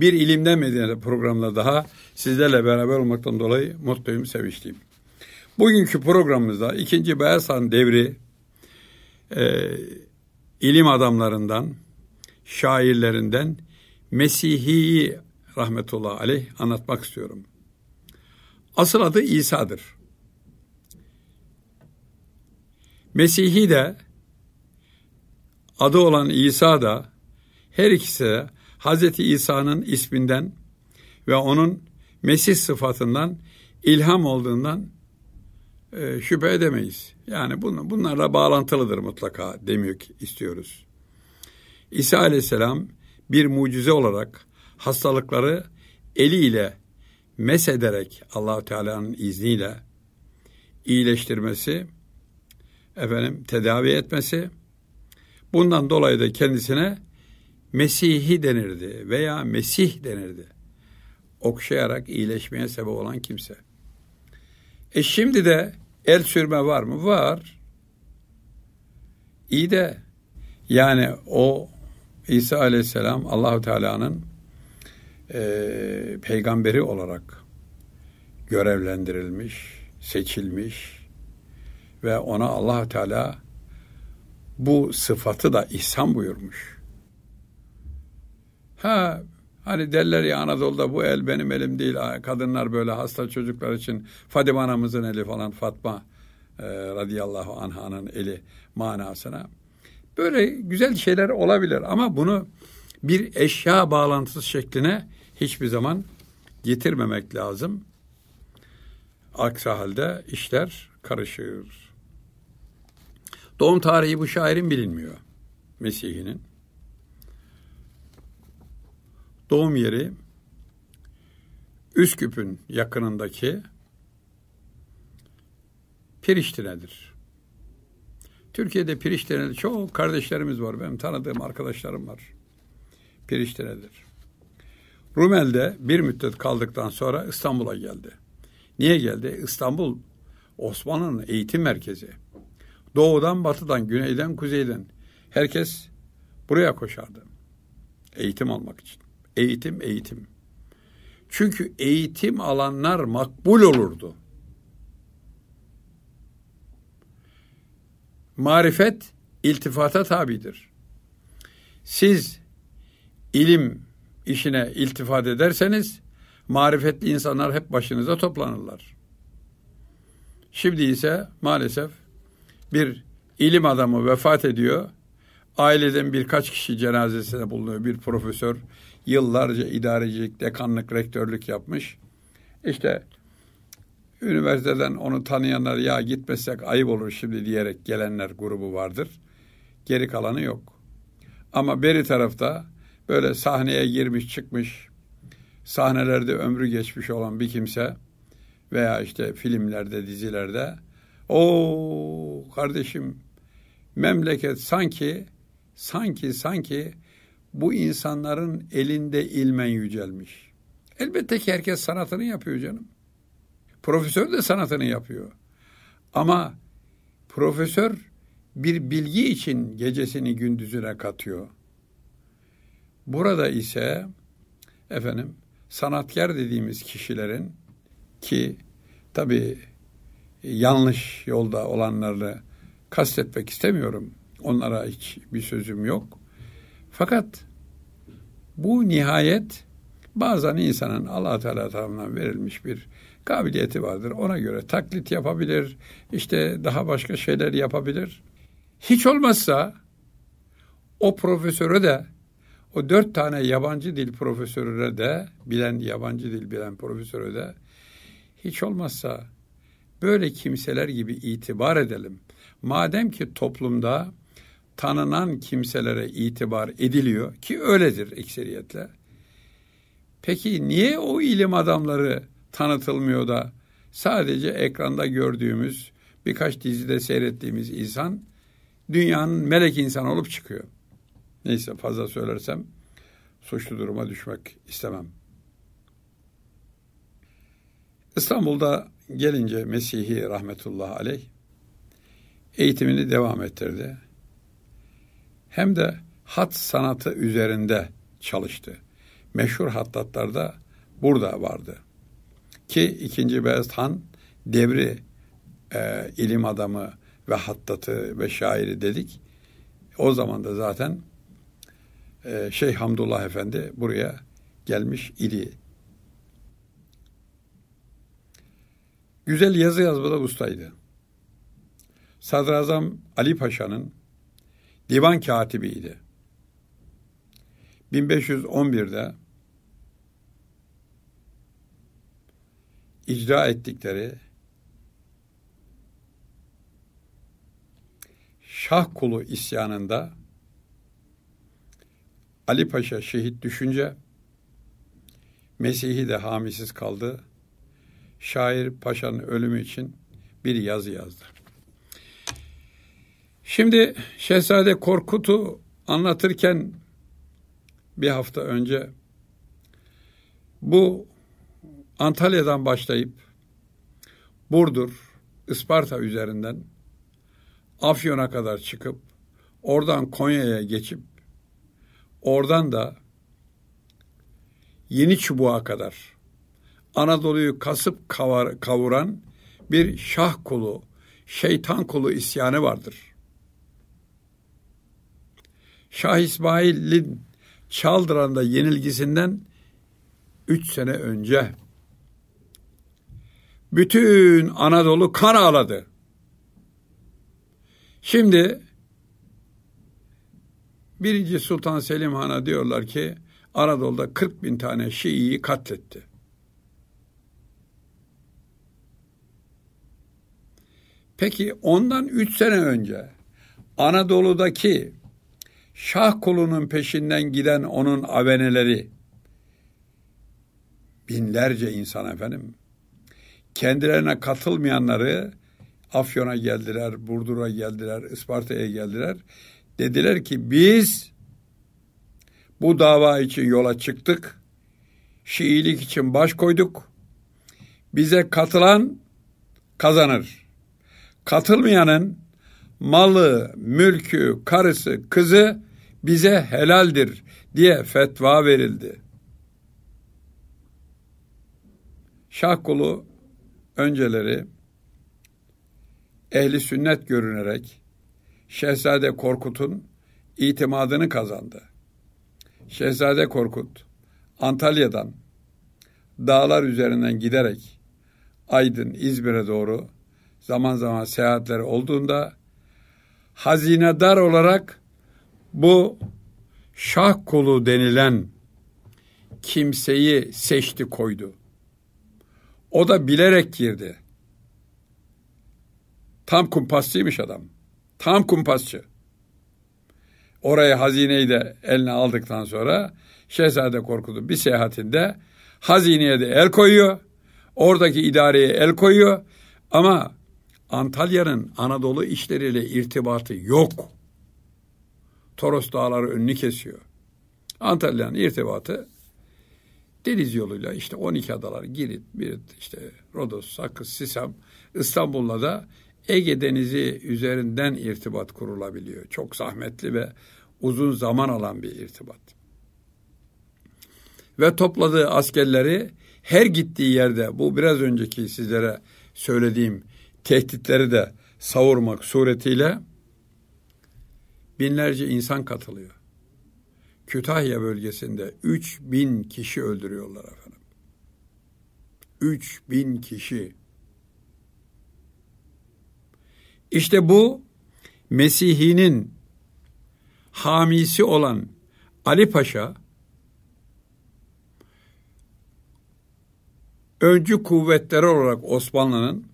Bir ilimden Medine'de programla daha sizlerle beraber olmaktan dolayı mutluyum, sevinçliyim. Bugünkü programımızda ikinci Beyasan devri e, ilim adamlarından, şairlerinden Mesih'i rahmetullahi aleyh anlatmak istiyorum. Asıl adı İsa'dır. Mesih'i de adı olan İsa da her ikisi de Hz. İsa'nın isminden ve onun Mesih sıfatından ilham olduğundan e, şüphe edemeyiz. Yani bunlar, bunlarla bağlantılıdır mutlaka demek istiyoruz. İsa aleyhisselam bir mucize olarak hastalıkları eliyle mesederek allah Teala'nın izniyle iyileştirmesi, efendim tedavi etmesi, bundan dolayı da kendisine Mesih'i denirdi veya Mesih denirdi. Okşayarak iyileşmeye sebep olan kimse. E şimdi de el sürme var mı? Var. İyi de yani o İsa Aleyhisselam Allahu Teala'nın e, peygamberi olarak görevlendirilmiş, seçilmiş ve ona Allah Teala bu sıfatı da ihsan buyurmuş. Ha hani derler ya Anadolu'da bu el benim elim değil. Kadınlar böyle hasta çocuklar için Fadime anamızın eli falan Fatma e, radıyallahu anhanın eli manasına. Böyle güzel şeyler olabilir ama bunu bir eşya bağlantısı şekline hiçbir zaman getirmemek lazım. Aksi halde işler karışır. Doğum tarihi bu şairin bilinmiyor. Mesih'inin. Doğum yeri Üsküp'ün yakınındaki Piriştine'dir. Türkiye'de Piriştine'de çok kardeşlerimiz var. Benim tanıdığım arkadaşlarım var. Piriştine'dir. Rumel'de bir müddet kaldıktan sonra İstanbul'a geldi. Niye geldi? İstanbul Osmanlı'nın eğitim merkezi. Doğudan, batıdan, güneyden, kuzeyden herkes buraya koşardı. Eğitim almak için. Eğitim, eğitim. Çünkü eğitim alanlar makbul olurdu. Marifet iltifata tabidir. Siz ilim işine iltifat ederseniz marifetli insanlar hep başınıza toplanırlar. Şimdi ise maalesef bir ilim adamı vefat ediyor. Aileden birkaç kişi cenazesine bulunuyor. Bir profesör, Yıllarca idarecilik, dekanlık, rektörlük yapmış. İşte üniversiteden onu tanıyanlar ya gitmesek ayıp olur şimdi diyerek gelenler grubu vardır. Geri kalanı yok. Ama beri tarafta böyle sahneye girmiş çıkmış, sahnelerde ömrü geçmiş olan bir kimse veya işte filmlerde, dizilerde o kardeşim memleket sanki sanki sanki bu insanların elinde ilmen yücelmiş. Elbette ki herkes sanatını yapıyor canım. Profesör de sanatını yapıyor. Ama profesör bir bilgi için gecesini gündüzüne katıyor. Burada ise efendim sanatkar dediğimiz kişilerin ki tabi e, yanlış yolda olanları kastetmek istemiyorum. Onlara hiç bir sözüm yok. Fakat bu nihayet bazen insanın Allah Teala tarafından verilmiş bir kabiliyeti vardır. Ona göre taklit yapabilir, işte daha başka şeyler yapabilir. Hiç olmazsa o profesörü de o dört tane yabancı dil profesörü de bilen yabancı dil bilen profesörü de hiç olmazsa böyle kimseler gibi itibar edelim. Madem ki toplumda tanınan kimselere itibar ediliyor ki öyledir ekseriyetle. Peki niye o ilim adamları tanıtılmıyor da sadece ekranda gördüğümüz birkaç dizide seyrettiğimiz insan dünyanın melek insanı olup çıkıyor. Neyse fazla söylersem suçlu duruma düşmek istemem. İstanbul'da gelince Mesih'i rahmetullahi aleyh eğitimini devam ettirdi hem de hat sanatı üzerinde çalıştı. Meşhur hattatlar da burada vardı. Ki 2. Beyazıt Han devri e, ilim adamı ve hattatı ve şairi dedik. O zaman da zaten e, Şeyh Hamdullah Efendi buraya gelmiş idi. Güzel yazı yazmada ustaydı. Sadrazam Ali Paşa'nın divan katibiydi. 1511'de icra ettikleri Şah kulu isyanında Ali Paşa şehit düşünce Mesih'i de hamisiz kaldı. Şair Paşa'nın ölümü için bir yazı yazdı. Şimdi Şehzade Korkut'u anlatırken bir hafta önce bu Antalya'dan başlayıp Burdur, Isparta üzerinden Afyon'a kadar çıkıp oradan Konya'ya geçip oradan da Yeni Çubuğa kadar Anadolu'yu kasıp kavuran bir şah kulu, şeytan kulu isyanı vardır.'' Şah İsmail'in Çaldıran'da yenilgisinden üç sene önce bütün Anadolu kan ağladı. Şimdi birinci Sultan Selim Han'a diyorlar ki Anadolu'da 40 bin tane Şii'yi katletti. Peki ondan üç sene önce Anadolu'daki Şah kulunun peşinden giden onun aveneleri binlerce insan efendim. Kendilerine katılmayanları Afyon'a geldiler, Burdur'a geldiler, Isparta'ya geldiler. Dediler ki biz bu dava için yola çıktık. Şiilik için baş koyduk. Bize katılan kazanır. Katılmayanın malı, mülkü, karısı, kızı bize helaldir diye fetva verildi. Şahkulu önceleri ehli sünnet görünerek Şehzade Korkut'un itimadını kazandı. Şehzade Korkut Antalya'dan dağlar üzerinden giderek Aydın, İzmir'e doğru zaman zaman seyahatleri olduğunda hazinedar olarak bu şah kolu denilen kimseyi seçti koydu. O da bilerek girdi. Tam kumpasçıymış adam. Tam kumpasçı. Oraya hazineyi de eline aldıktan sonra Şehzade Korkut'un bir seyahatinde hazineye de el koyuyor. Oradaki idareye el koyuyor. Ama Antalya'nın Anadolu işleriyle irtibatı yok. Toros dağları önünü kesiyor. Antalya'nın irtibatı deniz yoluyla işte 12 adalar Girit, Birit, işte Rodos, Sakız, Sisam, İstanbul'la da Ege Denizi üzerinden irtibat kurulabiliyor. Çok zahmetli ve uzun zaman alan bir irtibat. Ve topladığı askerleri her gittiği yerde bu biraz önceki sizlere söylediğim tehditleri de savurmak suretiyle binlerce insan katılıyor. Kütahya bölgesinde 3000 kişi öldürüyorlar efendim. 3000 kişi. İşte bu Mesih'inin hamisi olan Ali Paşa öncü kuvvetleri olarak Osmanlı'nın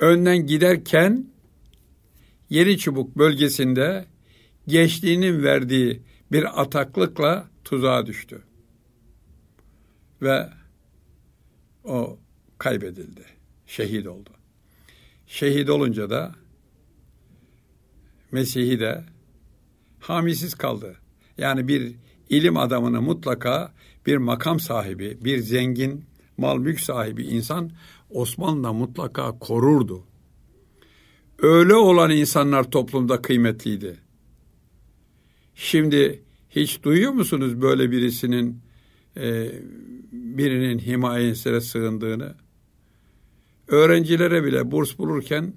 önden giderken Yeni Çubuk bölgesinde geçtiğinin verdiği bir ataklıkla tuzağa düştü. Ve o kaybedildi. Şehit oldu. Şehit olunca da Mesih'i de hamisiz kaldı. Yani bir ilim adamını mutlaka bir makam sahibi, bir zengin, mal mülk sahibi insan Osmanlı'da mutlaka korurdu. Öyle olan insanlar toplumda kıymetliydi. Şimdi hiç duyuyor musunuz böyle birisinin e, birinin himayesine sığındığını? Öğrencilere bile burs bulurken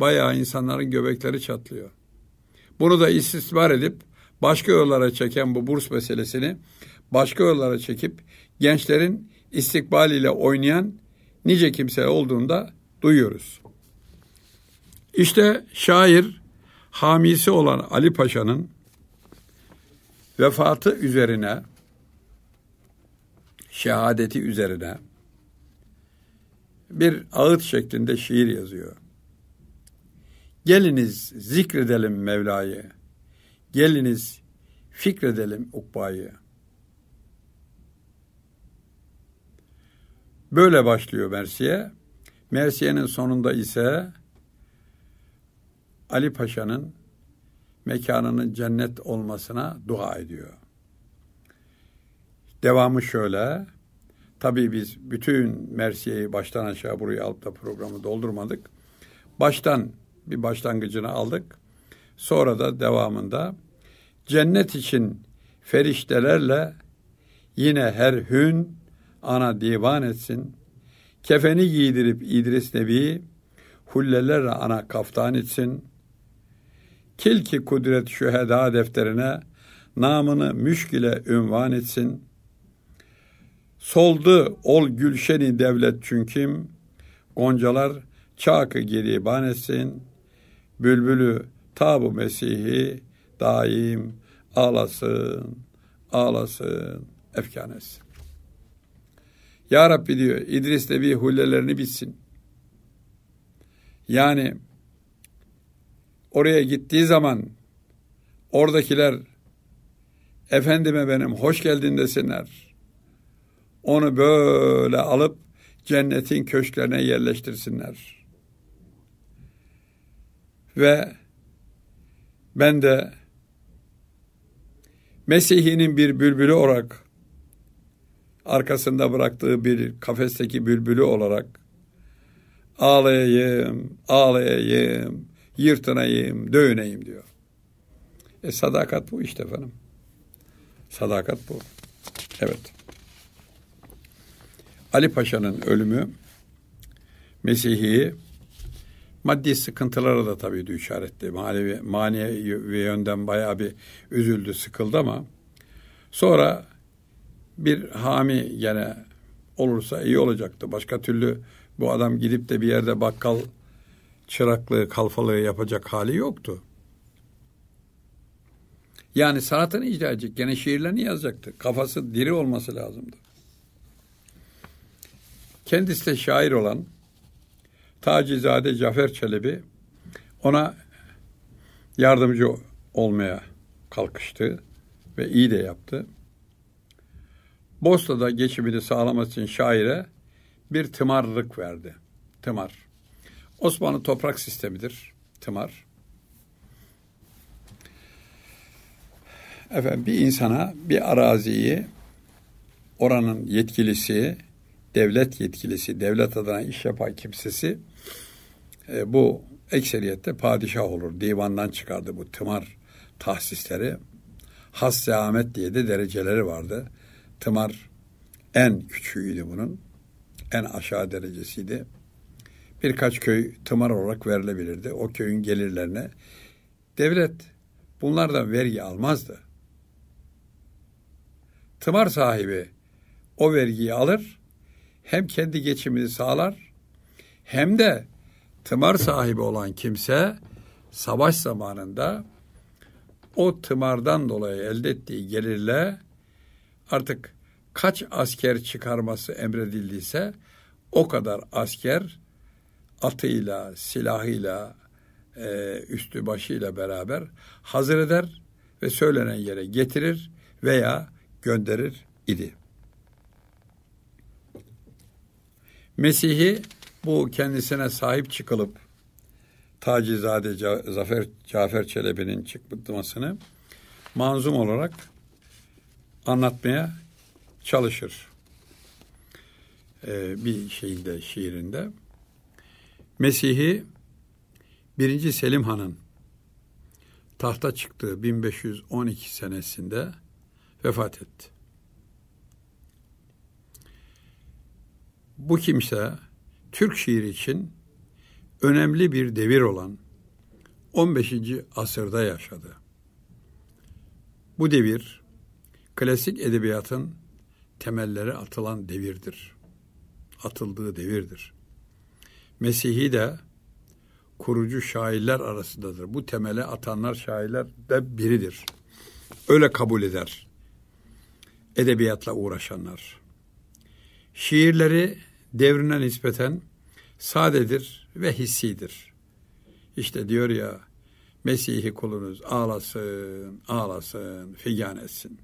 bayağı insanların göbekleri çatlıyor. Bunu da istismar edip başka yollara çeken bu burs meselesini başka yollara çekip gençlerin istikbaliyle oynayan nice kimse olduğunda duyuyoruz. İşte şair hamisi olan Ali Paşa'nın vefatı üzerine, şehadeti üzerine bir ağıt şeklinde şiir yazıyor. Geliniz zikredelim Mevla'yı, geliniz fikredelim ukbayı. Böyle başlıyor Mersiye. Mersiye'nin sonunda ise Ali Paşa'nın mekanının cennet olmasına dua ediyor. Devamı şöyle. Tabii biz bütün Mersiye'yi baştan aşağı buraya alıp da programı doldurmadık. Baştan bir başlangıcını aldık. Sonra da devamında cennet için feriştelerle yine her hün ana divan etsin. Kefeni giydirip İdris Nebi hullelerle ana kaftan etsin.'' tilki kudret şüheda defterine namını müşkile ünvan etsin. Soldu ol gülşeni devlet çünküm, goncalar çakı giriban etsin. Bülbülü tabu mesihi daim ağlasın, ağlasın, efkan etsin. Ya Rabbi diyor İdris Nebi hullelerini bitsin. Yani oraya gittiği zaman oradakiler efendime benim hoş geldin desinler. Onu böyle alıp cennetin köşklerine yerleştirsinler. Ve ben de Mesih'inin bir bülbülü olarak arkasında bıraktığı bir kafesteki bülbülü olarak ağlayayım, ağlayayım, yırtınayım, dövüneyim diyor. E sadakat bu işte efendim. Sadakat bu. Evet. Ali Paşa'nın ölümü Mesih'i maddi sıkıntılara da tabii düşer etti. Manevi, manevi yönden bayağı bir üzüldü, sıkıldı ama sonra bir hami gene olursa iyi olacaktı. Başka türlü bu adam gidip de bir yerde bakkal çıraklığı, kalfalığı yapacak hali yoktu. Yani sanatını icra edecek. Gene şiirlerini yazacaktı. Kafası diri olması lazımdı. Kendisi de şair olan Tacizade Cafer Çelebi ona yardımcı olmaya kalkıştı ve iyi de yaptı. Bosna'da geçimini sağlaması için şaire bir tımarlık verdi. Tımar. Osmanlı toprak sistemidir. Tımar. Efendim bir insana bir araziyi oranın yetkilisi, devlet yetkilisi, devlet adına iş yapan kimsesi e, bu ekseriyette padişah olur. Divandan çıkardı bu tımar tahsisleri. Has zahmet diye de dereceleri vardı. Tımar en küçüğüydü bunun. En aşağı derecesiydi birkaç köy tımar olarak verilebilirdi. O köyün gelirlerine devlet bunlardan vergi almazdı. Tımar sahibi o vergiyi alır, hem kendi geçimini sağlar, hem de tımar sahibi olan kimse savaş zamanında o tımardan dolayı elde ettiği gelirle artık kaç asker çıkarması emredildiyse o kadar asker atıyla, silahıyla, e, üstü başıyla beraber hazır eder ve söylenen yere getirir veya gönderir idi. Mesih'i bu kendisine sahip çıkılıp Tacizade Zafer Cafer Çelebi'nin çıkmasını manzum olarak anlatmaya çalışır. Ee, bir şeyinde, şiirinde. Mesih'i 1. Selim Han'ın tahta çıktığı 1512 senesinde vefat etti. Bu kimse Türk şiiri için önemli bir devir olan 15. asırda yaşadı. Bu devir klasik edebiyatın temelleri atılan devirdir. Atıldığı devirdir. Mesih'i de kurucu şairler arasındadır. Bu temele atanlar şairler de biridir. Öyle kabul eder. Edebiyatla uğraşanlar. Şiirleri devrine nispeten sadedir ve hissidir. İşte diyor ya Mesih'i kulunuz ağlasın, ağlasın, figan etsin.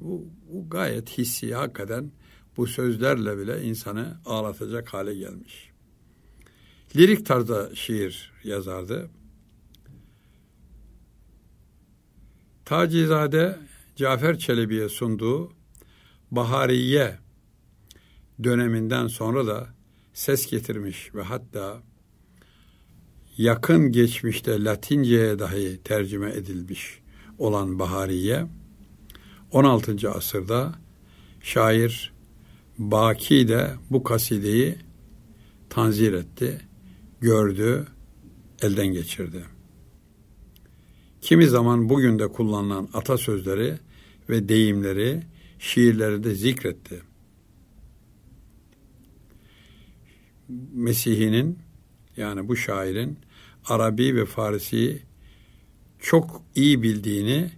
Bu, bu gayet hissi hakikaten bu sözlerle bile insanı ağlatacak hale gelmiş lirik tarzda şiir yazardı. Tacizade Cafer Çelebi'ye sunduğu Bahariye döneminden sonra da ses getirmiş ve hatta yakın geçmişte Latince'ye dahi tercüme edilmiş olan Bahariye 16. asırda şair Baki de bu kasideyi tanzir etti gördü, elden geçirdi. Kimi zaman bugün de kullanılan atasözleri ve deyimleri şiirleri de zikretti. Mesih'inin yani bu şairin Arabi ve Farisi'yi çok iyi bildiğini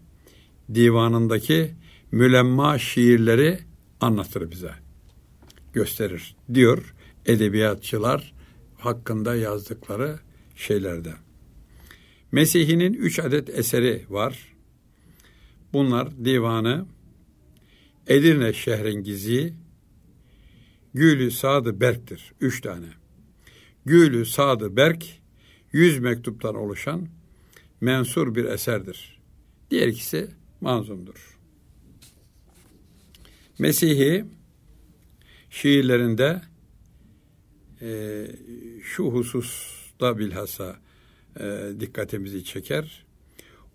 divanındaki mülemma şiirleri anlatır bize. Gösterir diyor edebiyatçılar hakkında yazdıkları şeylerde. Mesih'inin üç adet eseri var. Bunlar divanı, Edirne şehrin gizi, Gülü Sadı Berk'tir. Üç tane. Gülü Sadı Berk, yüz mektuptan oluşan mensur bir eserdir. Diğer ikisi manzumdur. Mesih'i şiirlerinde e, şu hususta bilhassa e, dikkatimizi çeker.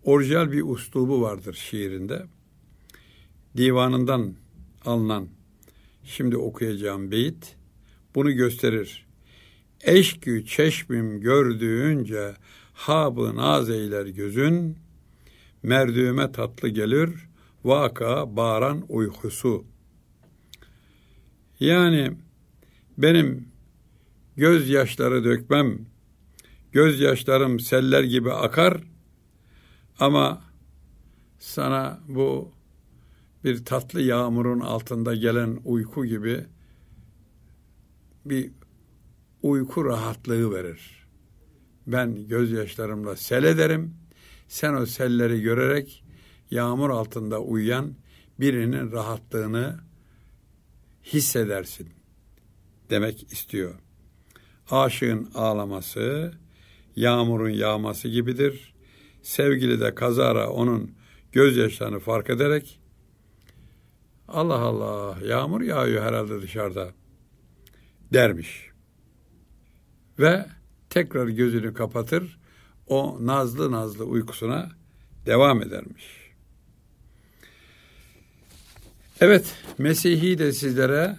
Orijinal bir uslubu vardır şiirinde. Divanından alınan şimdi okuyacağım beyit bunu gösterir. Eşkü çeşmim gördüğünce habı naz eyler gözün, merdüme tatlı gelir vaka baran uykusu. Yani benim gözyaşları dökmem. Gözyaşlarım seller gibi akar ama sana bu bir tatlı yağmurun altında gelen uyku gibi bir uyku rahatlığı verir. Ben gözyaşlarımla sel ederim. Sen o selleri görerek yağmur altında uyuyan birinin rahatlığını hissedersin demek istiyor. Aşığın ağlaması yağmurun yağması gibidir. Sevgili de kazara onun gözyaşlarını fark ederek Allah Allah yağmur yağıyor herhalde dışarıda dermiş. Ve tekrar gözünü kapatır o nazlı nazlı uykusuna devam edermiş. Evet, Mesih'i de sizlere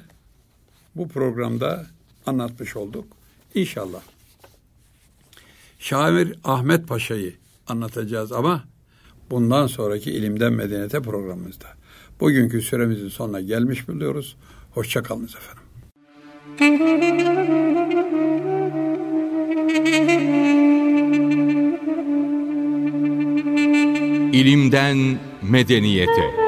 bu programda anlatmış olduk. İnşallah. Şair Ahmet Paşa'yı anlatacağız ama bundan sonraki ilimden medeniyete programımızda. Bugünkü süremizin sonuna gelmiş buluyoruz. Hoşçakalınız efendim. İlimden medeniyete.